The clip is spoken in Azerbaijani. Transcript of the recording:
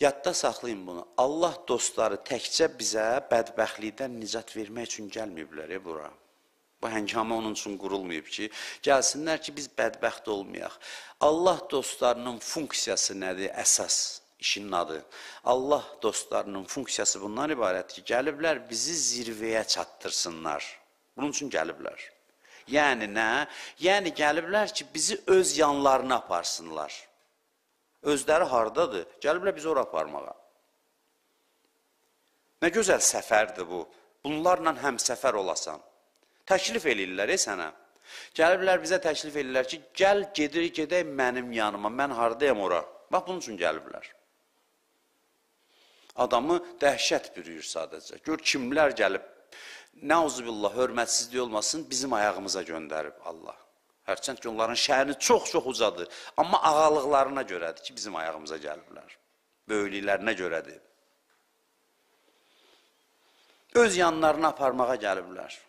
Yadda saxlayın bunu. Allah dostları təkcə bizə bədbəxtlikdən nicat vermək üçün gəlməyiblər e, bura. Bu həngamə onun üçün qurulmayıb ki, gəlsinlər ki, biz bədbəxt olmayaq. Allah dostlarının funksiyası nədir? Əsas işin adı. Allah dostlarının funksiyası bundan ibarət ki, gəliblər bizi zirvəyə çatdırsınlar. Bunun üçün gəliblər. Yəni nə? Yəni gəliblər ki, bizi öz yanlarına aparsınlar özləri hardadır? Gəliblər bizi ora aparmağa. Nə gözəl səfərdir bu. Bunlarla həm səfər olasan. Təklif eləyirlər e sənə. Gəliblər bizə təklif eləyirlər ki, gəl gedirik gedək mənim yanıma. Mən hardayam ora? Bax bunun üçün gəliblər. Adamı dəhşət bürüyür sadəcə. Gör kimlər gəlib. Nauzubillah hörmətsizlik olmasın, bizim ayağımıza göndərib Allah. Hərçənd ki, onların şəhəri çox-çox ucadır. Amma ağalıqlarına görədir ki, bizim ayağımıza gəlirlər. Böyüklüklərinə görədir. Öz yanlarına aparmağa gəliblər.